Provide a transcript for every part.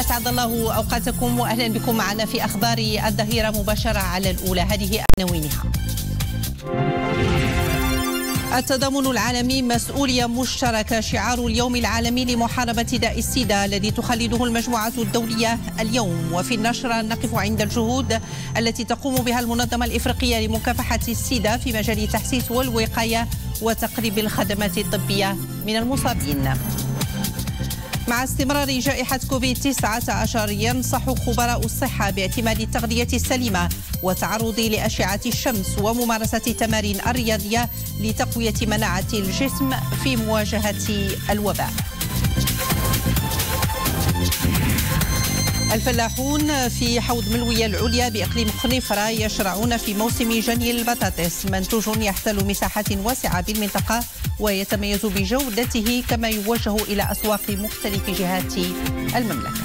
أسعد الله أوقاتكم وأهلا بكم معنا في أخبار الظهيرة مباشرة على الأولى هذه عناوينها التضامن العالمي مسؤولية مشتركة شعار اليوم العالمي لمحاربة داء السيدا الذي تخلده المجموعة الدولية اليوم وفي النشرة نقف عند الجهود التي تقوم بها المنظمة الإفريقية لمكافحة السيدا في مجال التحسيس والوقاية وتقريب الخدمات الطبية من المصابين مع استمرار جائحة كوفيد 19 ينصح خبراء الصحة باعتماد التغذية السليمة والتعرض لأشعة الشمس وممارسة التمارين الرياضية لتقوية مناعة الجسم في مواجهة الوباء. الفلاحون في حوض ملوية العليا بإقليم خنيفرة يشرعون في موسم جني البطاطس منتوج يحتل مساحات واسعة بالمنطقة ويتميز بجودته كما يوجه إلى أسواق مختلف جهات المملكة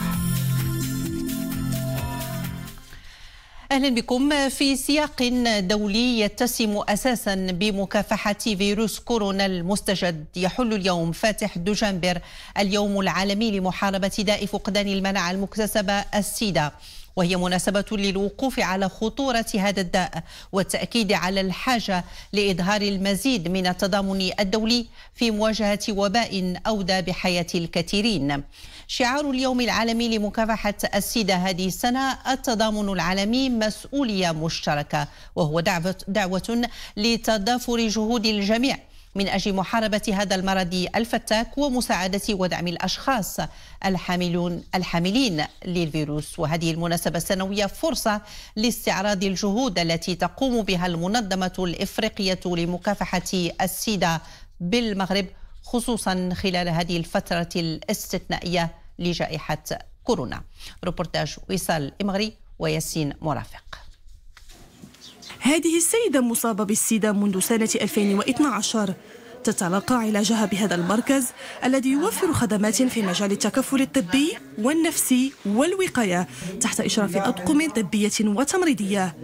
اهلا بكم في سياق دولي يتسم اساسا بمكافحه فيروس كورونا المستجد يحل اليوم فاتح دجنبر اليوم العالمي لمحاربه داء فقدان المناعه المكتسبه السيده وهي مناسبة للوقوف على خطورة هذا الداء والتأكيد على الحاجة لإظهار المزيد من التضامن الدولي في مواجهة وباء أودى بحياة الكثيرين شعار اليوم العالمي لمكافحة السيدة هذه السنة التضامن العالمي مسؤولية مشتركة وهو دعوة, دعوة لتضافر جهود الجميع من أجل محاربة هذا المرض الفتاك ومساعدة ودعم الأشخاص الحاملون الحاملين للفيروس وهذه المناسبة السنوية فرصة لاستعراض الجهود التي تقوم بها المنظمة الإفريقية لمكافحة السيدة بالمغرب خصوصا خلال هذه الفترة الاستثنائية لجائحة كورونا روبورتاج ويصال إمغري وياسين مرافق هذه السيدة مصابة بالسيدة منذ سنة 2012 تتلقى علاجها بهذا المركز الذي يوفر خدمات في مجال التكفل الطبي والنفسي والوقاية تحت إشراف أطقم طبية وتمريضية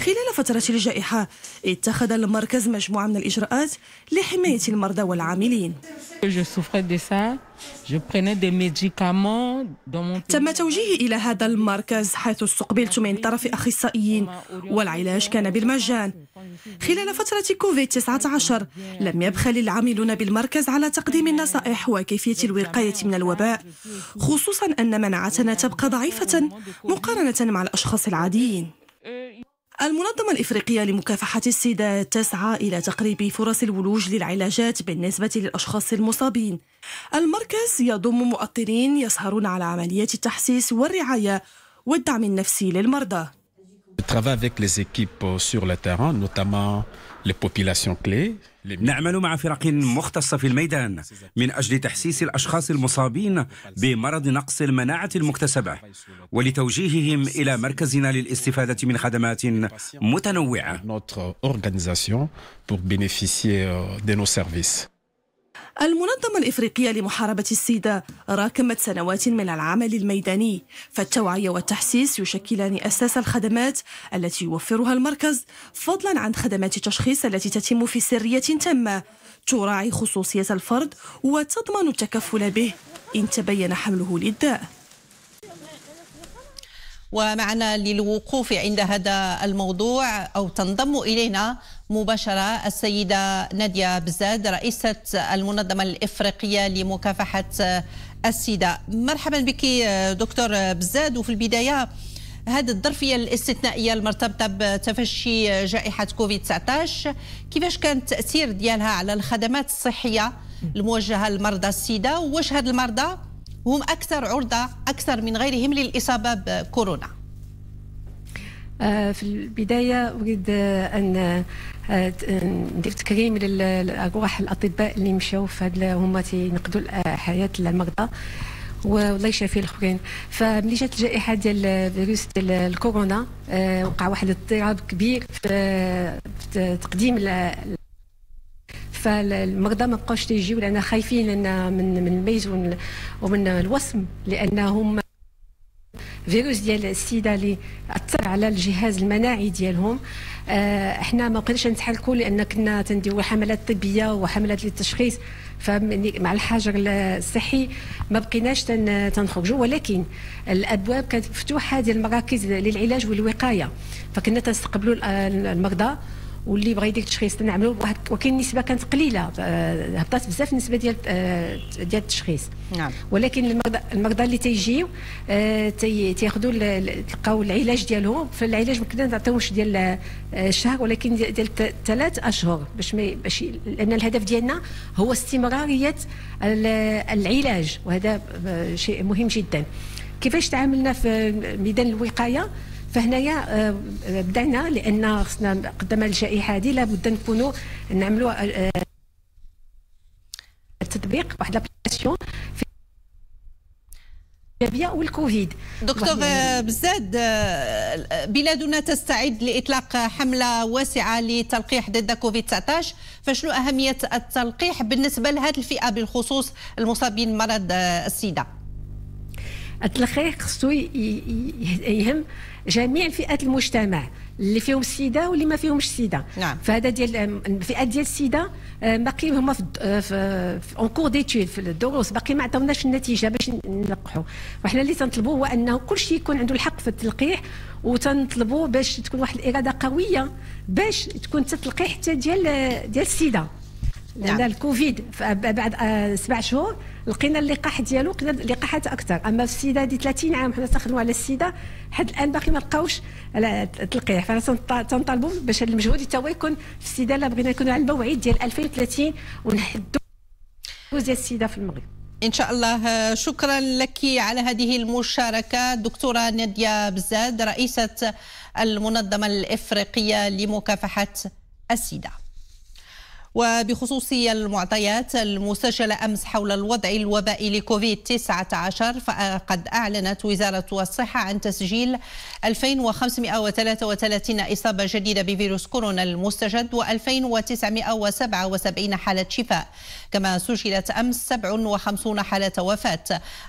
خلال فترة الجائحة اتخذ المركز مجموعة من الإجراءات لحماية المرضى والعاملين تم توجيهي إلى هذا المركز حيث استقبلت من طرف أخصائيين والعلاج كان بالمجان خلال فترة كوفيد 19 لم يبخل العاملون بالمركز على تقديم النصائح وكيفية الوقاية من الوباء خصوصا أن مناعتنا تبقى ضعيفة مقارنة مع الأشخاص العاديين المنظمة الإفريقية لمكافحة السيدة تسعى إلى تقريب فرص الولوج للعلاجات بالنسبة للأشخاص المصابين. المركز يضم مؤطرين يسهرون على عمليات التحسيس والرعاية والدعم النفسي للمرضى. travaille avec les équipes euh, sur le terrain, notamment les populations clés. نعمل مع فرق مختصة في الميدان من أجل تحسيس الأشخاص المصابين بمرض نقص المناعة المكتسبة ولتوجيههم إلى مركزنا للاستفادة من خدمات متنوعة. المنظمة الإفريقية لمحاربة السيدة راكمت سنوات من العمل الميداني فالتوعية والتحسيس يشكلان أساس الخدمات التي يوفرها المركز فضلا عن خدمات التشخيص التي تتم في سرية تامة تراعي خصوصية الفرد وتضمن التكفل به إن تبين حمله للداء ومعنا للوقوف عند هذا الموضوع أو تنضم إلينا مباشرة السيدة نادية بزاد رئيسة المنظمة الإفريقية لمكافحة السيدة مرحبا بك دكتور بزاد وفي البداية هذه الظرفيه الاستثنائيه المرتبطه بتفشي جائحه كوفيد 19 كيفاش كان التاثير ديالها على الخدمات الصحيه الموجهه لمرضى السيده واش هاد المرضى هم أكثر عرضة أكثر من غيرهم للإصابة بكورونا آه، في البداية أريد أن آه، ندير تكريم لأرواح الأطباء اللي مشاو في هاد هما تينقذوا آه، حياة المرضى والله يشافي الاخرين فملي جات الجائحه ديال فيروس ديال الكورونا وقع واحد الاضطراب كبير في تقديم فالمرضى ما بقاوش تيجيو لان خايفين من من الميز ومن الوسم لانهم فيروس ديال السيده اللي اثر على الجهاز المناعي ديالهم آه، احنا ما بقيناش نتحركوا لان كنا تنديروا حملات طبيه وحملات للتشخيص فمع الحجر الصحي ما بقيناش تنخرجوا ولكن الابواب كانت مفتوحه ديال المراكز للعلاج والوقايه فكنا تنستقبلوا المرضى واللي بغا يدير التشخيص تنعملوا واحد ولكن النسبه كانت قليله آه، هبطات بزاف النسبه ديال آه، ديال التشخيص نعم. ولكن المرضى المرضى اللي تيجيو آه، تياخذوا تلقاو العلاج ديالهم فالعلاج ممكن ما نعطيوش ديال الشهر ولكن ديال ثلاث اشهر باش باش لان الهدف ديالنا هو استمراريه العلاج وهذا شيء مهم جدا كيفاش تعاملنا في ميدان الوقايه فهنايا آه، آه، بدعنا لان خصنا قدام الجائحه هذه لابد نكونوا نعملوا التطبيق آه، واحد لابليكاسيون الايجابيه والكوفيد دكتور بزاد بلادنا تستعد لاطلاق حمله واسعه للتلقيح ضد كوفيد 19 فشنو اهميه التلقيح بالنسبه لهذه الفئه بالخصوص المصابين بمرض السيده التلقي خصو يهم جميع فئات المجتمع اللي فيهم السيده واللي ما فيهمش السيده نعم. فهذا ديال الفئات ديال السيده باقي هما في اون كور ديتود في الدروس باقي ما عطاوناش النتيجه باش نلقحوا وحنا اللي تنطلبوا هو انه كل شيء يكون عنده الحق في التلقيح وتنطلبوا باش تكون واحد الاراده قويه باش تكون تتلقيح حتى ديال ديال السيده لان نعم. الكوفيد بعد آه، سبع شهور لقينا اللقاح ديالو لقينا لقاحات اكثر اما في السيده هذه 30 عام حنا استخدموا على السيده حد الان باقي ما لقاوش التلقيح فانا تنطالبوا باش هذا المجهود حتى هو يكون في السيده الا بغينا نكونوا على الموعد ديال 2030 ونحدوا ديال السيده في المغرب ان شاء الله شكرا لك على هذه المشاركه دكتوره ناديه بزاد رئيسه المنظمه الافريقيه لمكافحه السيده وبخصوص المعطيات المسجلة أمس حول الوضع الوبائي لكوفيد 19 فقد أعلنت وزارة الصحة عن تسجيل 2533 إصابة جديدة بفيروس كورونا المستجد و2977 حالة شفاء كما سجلت أمس 57 حالة وفاة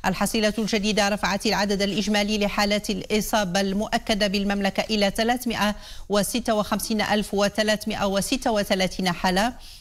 الحصيلة الجديدة رفعت العدد الإجمالي لحالات الإصابة المؤكدة بالمملكة إلى 356336 حالة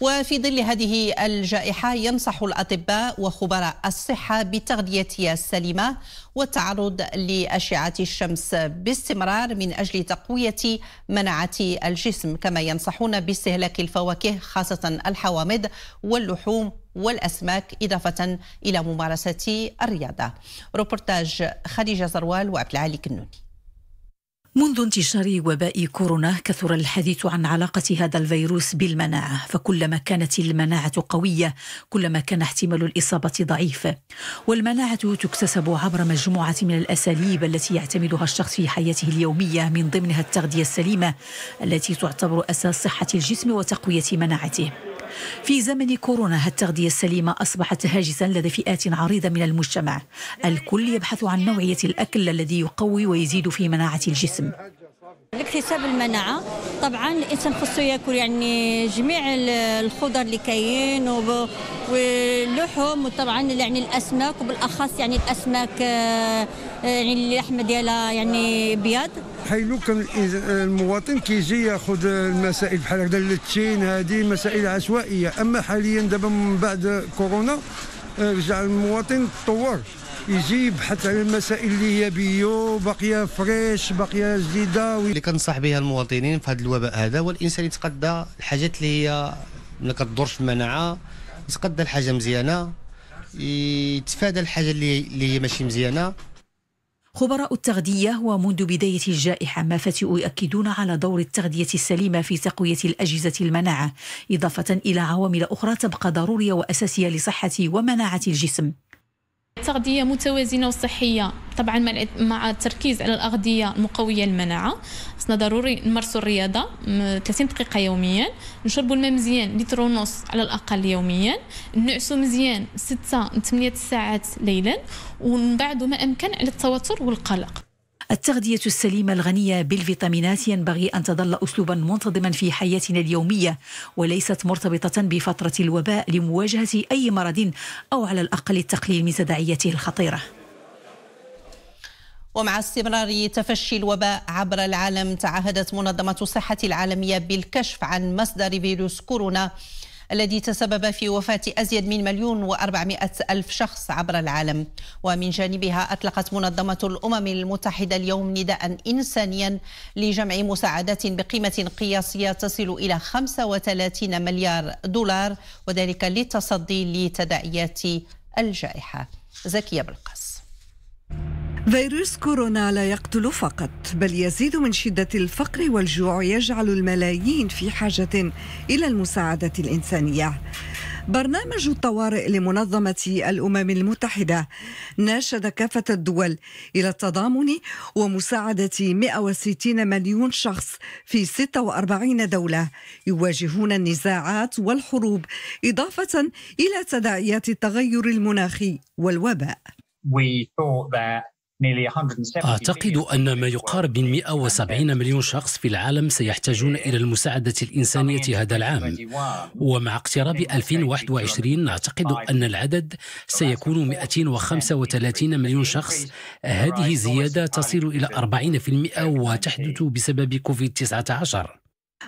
وفي ظل هذه الجائحة ينصح الأطباء وخبراء الصحة بالتغذية السليمة والتعرض لأشعة الشمس باستمرار من أجل تقوية مناعة الجسم كما ينصحون باستهلاك الفواكه خاصة الحوامض واللحوم والأسماك إضافة إلى ممارسة الرياضة روبورتاج خديجة زروال وعبد العالي كنوني منذ انتشار وباء كورونا كثر الحديث عن علاقة هذا الفيروس بالمناعة فكلما كانت المناعة قوية كلما كان احتمال الإصابة ضعيف والمناعة تكتسب عبر مجموعة من الأساليب التي يعتمدها الشخص في حياته اليومية من ضمنها التغذية السليمة التي تعتبر أساس صحة الجسم وتقوية مناعته في زمن كورونا التغذية السليمة أصبحت هاجسا لدى فئات عريضة من المجتمع الكل يبحث عن نوعية الأكل الذي يقوي ويزيد في مناعة الجسم اكتساب المناعه طبعا الانسان خصو ياكل يعني جميع الخضر اللي كاين واللحوم وطبعا يعني الاسماك وبالاخص يعني الاسماك آه، يعني اللحمه ديالها يعني بيض حيلو كان المواطن كيجي ياخذ المسائل بحال هكذا التين هذه مسائل عشوائيه اما حاليا دابا من بعد كورونا آه، رجع المواطن تطور يجيب حتى على المسائل اللي هي بيو باقيه فريش باقيه جديده اللي كنصح بها المواطنين في هذا الوباء هذا هو الانسان يتقدى الحاجات اللي هي ما كتضرش في المناعه يتقدى الحاجه مزيانه يتفادى الحاجه اللي اللي هي ماشي مزيانه خبراء التغذية ومنذ بداية الجائحة ما فتئوا يؤكدون على دور التغذية السليمة في تقوية الأجهزة المناعة إضافة إلى عوامل أخرى تبقى ضرورية وأساسية لصحة ومناعة الجسم تغذيه متوازنه وصحيه طبعا مع التركيز على الاغذيه المقويه المناعه خصنا ضروري نمارسوا الرياضه 30 دقيقه يوميا نشربوا الماء مزيان لتر ونص على الاقل يوميا نعسوا مزيان 6 8 ساعات ليلا ونبعدوا ما امكن على التوتر والقلق التغذية السليمة الغنية بالفيتامينات ينبغي أن تظل أسلوبا منتظما في حياتنا اليومية وليست مرتبطة بفترة الوباء لمواجهة أي مرض أو على الأقل التقليل من تداعياته الخطيرة ومع استمرار تفشي الوباء عبر العالم تعهدت منظمة الصحة العالمية بالكشف عن مصدر فيروس كورونا الذي تسبب في وفاة أزيد من مليون وأربعمائة ألف شخص عبر العالم ومن جانبها أطلقت منظمة الأمم المتحدة اليوم نداء إنسانيا لجمع مساعدات بقيمة قياسية تصل إلى 35 مليار دولار وذلك للتصدي لتداعيات الجائحة زكية بالقص فيروس كورونا لا يقتل فقط بل يزيد من شدة الفقر والجوع يجعل الملايين في حاجة إلى المساعدة الإنسانية برنامج الطوارئ لمنظمة الأمم المتحدة ناشد كافة الدول إلى التضامن ومساعدة 160 مليون شخص في 46 دولة يواجهون النزاعات والحروب إضافة إلى تداعيات التغير المناخي والوباء. We thought that أعتقد أن ما يقارب من 170 مليون شخص في العالم سيحتاجون إلى المساعدة الإنسانية هذا العام ومع اقتراب 2021 أعتقد أن العدد سيكون 235 مليون شخص هذه زيادة تصل إلى 40% وتحدث بسبب كوفيد-19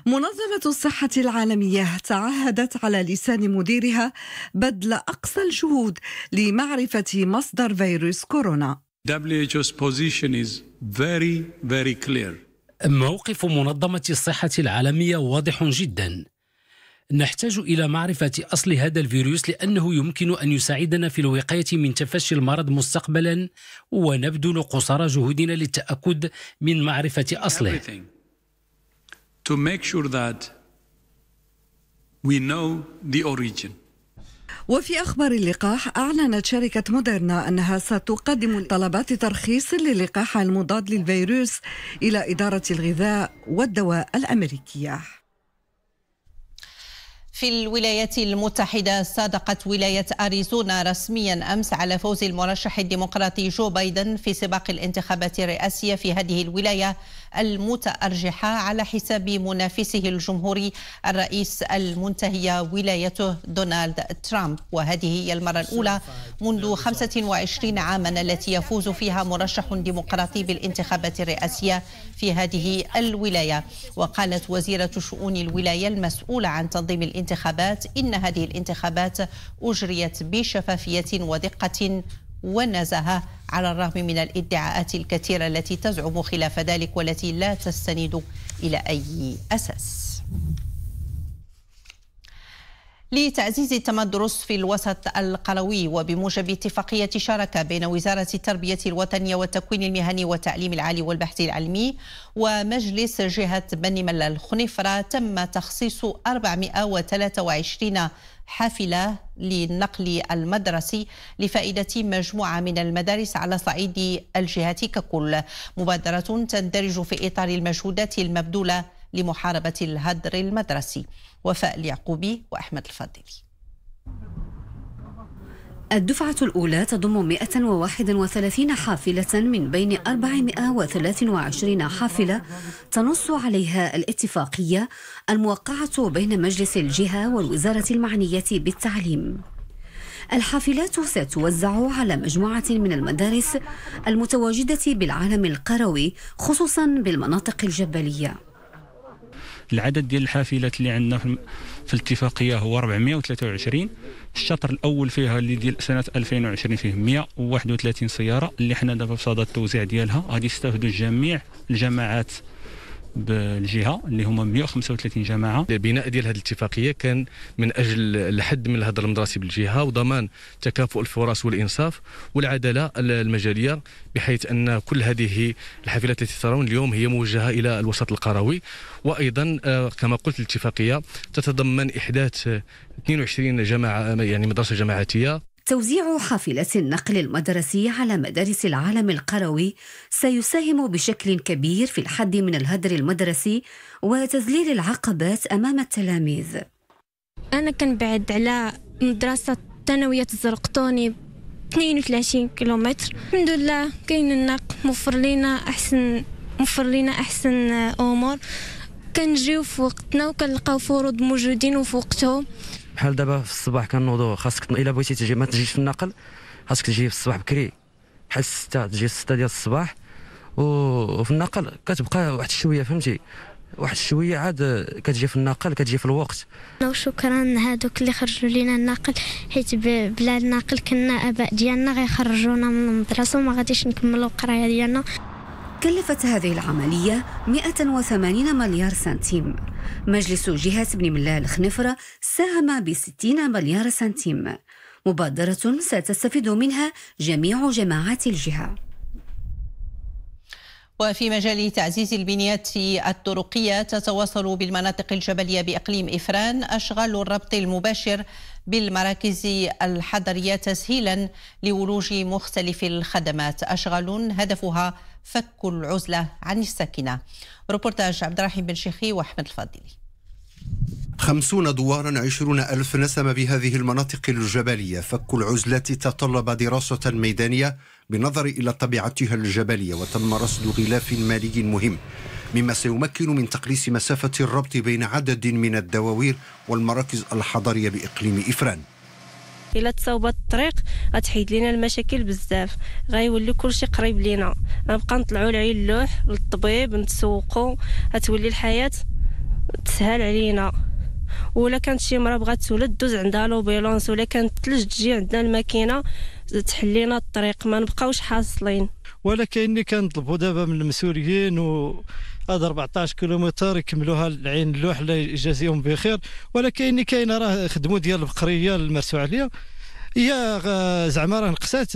منظمة الصحة العالمية تعهدت على لسان مديرها بذل أقصى الجهود لمعرفة مصدر فيروس كورونا WHO's position is very, very clear. موقف منظمة الصحة العالمية واضح جدا. نحتاج إلى معرفة أصل هذا الفيروس لأنه يمكن أن يساعدنا في الوقاية من تفشي المرض مستقبلا ونبذل قصارى جهودنا للتأكد من معرفة أصله. To make sure that we know the origin. وفي أخبار اللقاح أعلنت شركة موديرنا أنها ستقدم طلبات ترخيص للقاح المضاد للفيروس إلى إدارة الغذاء والدواء الأمريكية في الولايات المتحدة صادقت ولاية أريزونا رسميا أمس على فوز المرشح الديمقراطي جو بايدن في سباق الانتخابات الرئاسية في هذه الولاية المتأرجحة على حساب منافسه الجمهوري الرئيس المنتهي ولايته دونالد ترامب وهذه هي المرة الأولى منذ 25 عاما التي يفوز فيها مرشح ديمقراطي بالانتخابات الرئاسية في هذه الولاية وقالت وزيرة شؤون الولاية المسؤولة عن تنظيم الانتخابات إن هذه الانتخابات أجريت بشفافية ودقة والنزاهة على الرغم من الادعاءات الكثيرة التي تزعم خلاف ذلك والتي لا تستند إلى أي أساس لتعزيز التمدرس في الوسط القروي وبموجب اتفاقية شراكة بين وزارة التربية الوطنية والتكوين المهني والتعليم العالي والبحث العلمي ومجلس جهة بني ملا الخنفرة تم تخصيص 423 حافلة للنقل المدرسي لفائدة مجموعة من المدارس على صعيد الجهات ككل مبادرة تندرج في إطار المجهودات المبذولة لمحاربة الهدر المدرسي وفاء اليعقوبي وأحمد الفضيلي الدفعة الأولى تضم 131 حافلة من بين 423 حافلة تنص عليها الاتفاقية الموقعة بين مجلس الجهة والوزارة المعنية بالتعليم. الحافلات ستوزع على مجموعة من المدارس المتواجدة بالعالم القروي خصوصا بالمناطق الجبلية. العدد ديال الحافلات اللي عندنا في الاتفاقيه هو 423 الشطر الاول فيها اللي ديال سنه 2020 فيه 131 سياره اللي حنا دابا في صدد التوزيع ديالها غادي يستافدوا جميع الجماعات بالجهه اللي هما 135 جماعه البناء ديال هذه الاتفاقيه كان من اجل الحد من الهدر المدرسي بالجهه وضمان تكافؤ الفرص والانصاف والعداله المجاليه بحيث ان كل هذه الحافلات التي ترون اليوم هي موجهه الى الوسط القروي وايضا آه، كما قلت الاتفاقيه تتضمن احداث 22 جماعه يعني مدرسه جماعاتيه توزيع حافلات النقل المدرسي على مدارس العالم القروي سيساهم بشكل كبير في الحد من الهدر المدرسي وتذليل العقبات أمام التلاميذ أنا كنبعد على مدرسة الثانويه الزرقطوني 32 كيلومتر الحمد لله كاين النقل موفر لينا أحسن موفر لينا أحسن أمور كنجيو في وقتنا وكنلقاو فروض موجودين وفي وقتهم بحال دابا في الصباح كنوضو خاصك الا بغيتي تجي ما تجيش في النقل خاصك تجي في الصباح بكري بحال الستة تجي الستة ديال الصباح وفي النقل كتبقى واحد الشويه فهمتي واحد الشويه عاد آه، كتجي في النقل كتجي في الوقت وشكرا هادوك اللي خرجوا لينا الناقل حيت بلا الناقل كنا اباء ديالنا غيخرجونا من المدرسه وما غاديش نكملوا القرايه ديالنا كلفت هذه العملية 180 مليار سنتيم مجلس جهة بن ملال الخنفرة ساهم ب 60 مليار سنتيم مبادرة ستستفيد منها جميع جماعات الجهة وفي مجال تعزيز البنيات الطرقية تتواصل بالمناطق الجبلية بإقليم إفران أشغال الربط المباشر بالمراكز الحضرية تسهيلا لولوج مختلف الخدمات أشغال هدفها فك العزلة عن الساكنة روبورتاج عبد الرحيم بن شيخي وأحمد الفاضلي خمسون دوارا عشرون ألف نسمة بهذه المناطق الجبلية فك العزلة تطلب دراسة ميدانية بالنظر إلى طبيعتها الجبلية وتم رصد غلاف مالي مهم مما سيمكن من تقليص مسافة الربط بين عدد من الدواوير والمراكز الحضرية بإقليم إفران الا تصاوبات الطريق غتحيد لينا المشاكل بزاف غيولي كلشي قريب لينا غنبقى نطلعوا لعين اللوح للطبيب نتسوقوا غتولي الحياه تسهل علينا ولا كانت شي مرا بغات تولد دوز عندها لوبيلونس ولا كانت الثلج تجي عندنا الماكينه تحلينا الطريق ما نبقاوش حاصلين ولكن اللي كنطلبوا دابا من المسؤولين و هذا 14 كيلومتر يكملوها العين اللوح الله يجازيهم بخير ولكن كاين كاينه راه خدموا ديال البقريه المرسو عليا هي زعما راه نقصات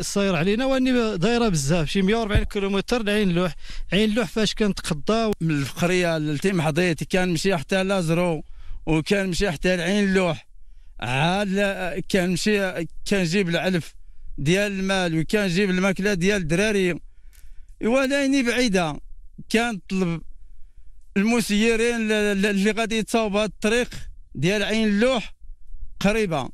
صاير علينا واني دايره بزاف شي 140 كيلومتر لعين لوح عين لوح فاش قضا من الفقريه لتيم حضيت كان مشي حتى لازرو وكان مشي حتى لعين لوح عاد كان مشي كنجيب العلف ديال المال وكنجيب الماكله ديال الدراري ولاني بعيده طلب المسيرين اللي غادي يتصاوبوا هذا الطريق ديال عين اللوح قريبه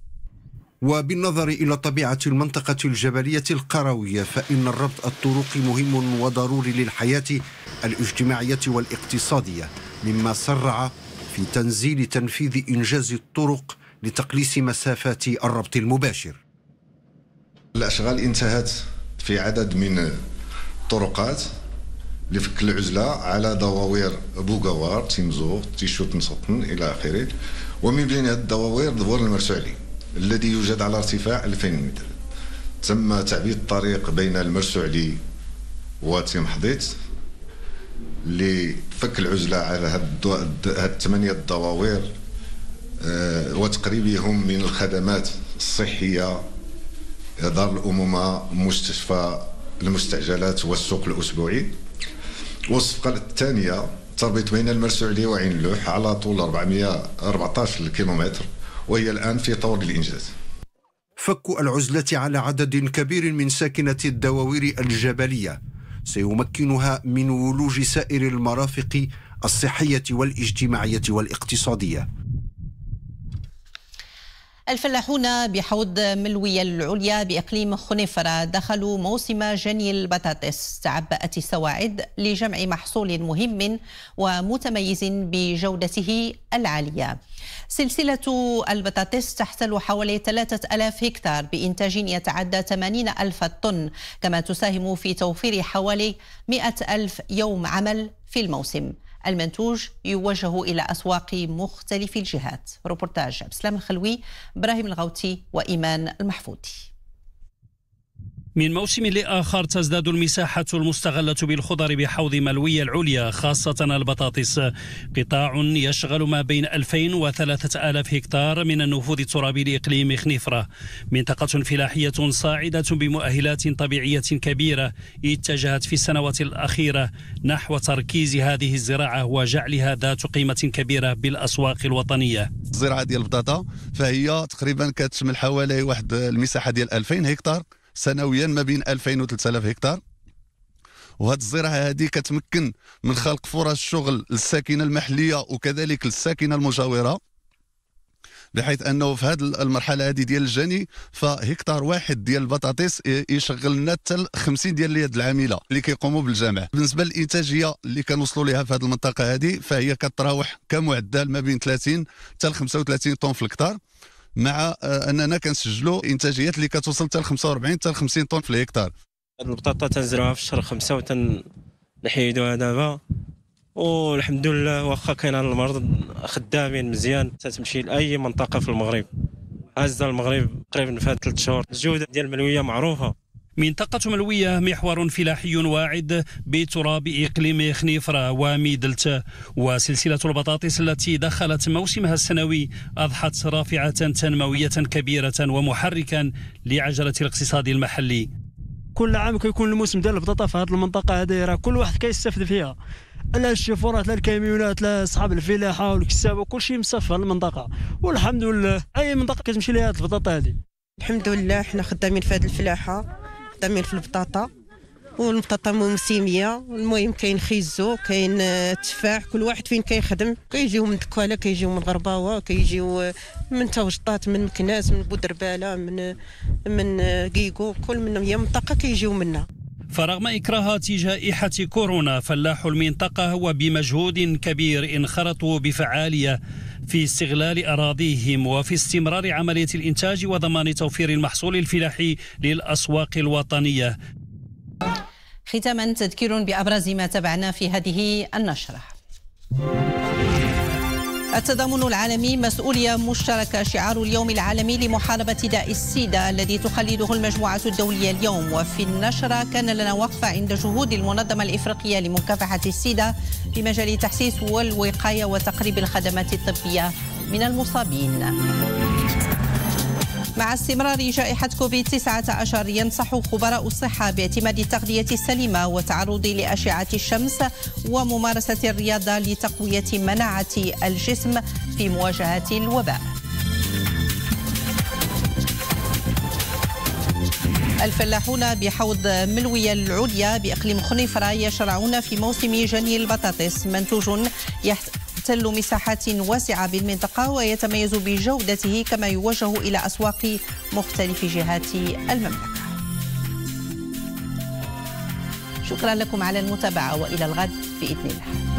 وبالنظر إلى طبيعة المنطقة الجبلية القروية فإن الربط الطرقي مهم وضروري للحياة الاجتماعية والاقتصادية مما سرع في تنزيل تنفيذ إنجاز الطرق لتقليص مسافات الربط المباشر الأشغال انتهت في عدد من الطرقات لفك العزلة على دواوير بوغاوار تيمزوغ تيشوت مسطن إلى آخره ومن بين هذه الدواوير دبور المرسعلي الذي يوجد على ارتفاع 2000 متر تم تعبيد الطريق بين المرسعلي وتيم حضيت لفك العزلة على هاد الثمانية الدواوير آه، وتقريبهم من الخدمات الصحية دار الأمومة مستشفى المستعجلات والسوق الأسبوعي والصفقه الثانيه تربط بين المرسوعية وعين اللوح على طول 414 كيلومتر وهي الان في طور الانجاز فك العزله على عدد كبير من ساكنه الدواوير الجبليه سيمكنها من ولوج سائر المرافق الصحيه والاجتماعيه والاقتصاديه الفلاحون بحوض ملوية العليا بإقليم خنيفرة دخلوا موسم جني البطاطس تعبأت السواعد لجمع محصول مهم ومتميز بجودته العالية سلسلة البطاطس تحتل حوالي 3000 هكتار بإنتاج يتعدى 80 ألف طن كما تساهم في توفير حوالي 100 ألف يوم عمل في الموسم المنتوج يوجه إلى أسواق مختلف الجهات روبورتاج عبد السلام الخلوي إبراهيم الغوتي وإيمان المحفوظي من موسم لآخر تزداد المساحة المستغلة بالخضر بحوض ملوية العليا خاصة البطاطس قطاع يشغل ما بين 2000 و 3000 هكتار من النفوذ الترابي لإقليم خنيفرة منطقة فلاحية صاعدة بمؤهلات طبيعية كبيرة اتجهت في السنوات الأخيرة نحو تركيز هذه الزراعة وجعلها ذات قيمة كبيرة بالأسواق الوطنية الزراعة ديال البطاطا فهي تقريبا كتشمل حوالي واحد المساحة ديال 2000 هكتار سنويا ما بين 2000 و 3000 هكتار وهذه الزراعه هذه كتمكن من خلق فرص شغل للساكنه المحليه وكذلك للساكنه المجاوره بحيث انه في هذه المرحله هذه ديال الجني فهكتار واحد ديال البطاطس يشغل لنا حتى 50 ديال اليد العامله اللي كيقوموا بالجمع بالنسبه للانتاجيه اللي كنوصلوا لها في هذه المنطقه هذه فهي كتراوح كمعدل ما بين 30 حتى 35 طن في الكتار مع آه، اننا كنسجلوا انتاجيات اللي كتوصل حتى ل 45 حتى ل 50 طن في الهكتار البطاطا تنزرعها في شهر خمسة وتنحيدوها دابا والحمد لله واخا كاين المرض خدامين مزيان تتمشي لاي منطقه في المغرب هزه المغرب قريب من فات ثلاث شهور الجوده ديال الملويه معروفه منطقة ملوية محور فلاحي واعد بتراب إقليم خنيفرة وميدلت وسلسلة البطاطس التي دخلت موسمها السنوي أضحت رافعة تنموية كبيرة ومحركا لعجلة الاقتصاد المحلي كل عام كيكون الموسم ديال البطاطا في هذه المنطقة هذه راه كل واحد كيستافد فيها لا الشيفورات لا الكاميونات لا اصحاب الفلاحه والكسابه كلشي مسافر المنطقه والحمد لله اي منطقه كتمشي لها البطاطا هذه الحمد لله حنا خدامين في هذه الفلاحه خدامين في البطاطا والبطاطا موسمية المهم كاين خيزو كاين آه، تفاح كل واحد فين كيخدم كيجيو من دكاله كيجيو من غرباوه كيجيو آه، من توجطات من مكناس من بودرباله من من آه، كيكو كل من هي منطقه كيجيو منها فرغم إكراه جائحة كورونا فلاحو المنطقة هو بمجهود كبير انخرطوا بفعالية في استغلال أراضيهم وفي استمرار عملية الإنتاج وضمان توفير المحصول الفلاحي للأسواق الوطنية ختاما تذكير بأبرز ما تبعنا في هذه النشرة التضامن العالمي مسؤولية مشتركة شعار اليوم العالمي لمحاربة داء السيدا الذي تخلده المجموعة الدولية اليوم وفي النشرة كان لنا وقفة عند جهود المنظمة الإفريقية لمكافحة السيدا في مجال التحسيس والوقاية وتقريب الخدمات الطبية من المصابين مع استمرار جائحة كوفيد 19 ينصح خبراء الصحة باعتماد التغذية السليمة والتعرض لأشعة الشمس وممارسة الرياضة لتقوية مناعة الجسم في مواجهة الوباء الفلاحون بحوض ملوية العليا بإقليم خنيفرة يشرعون في موسم جني البطاطس منتوج يحت... يحتل مساحات واسعة بالمنطقة ويتميز بجودته كما يوجه إلى أسواق مختلف جهات المملكة شكرا لكم على المتابعة وإلى الغد بإذن الله